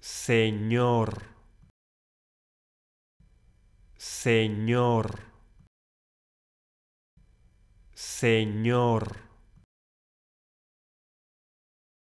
Señor. Señor. Señor.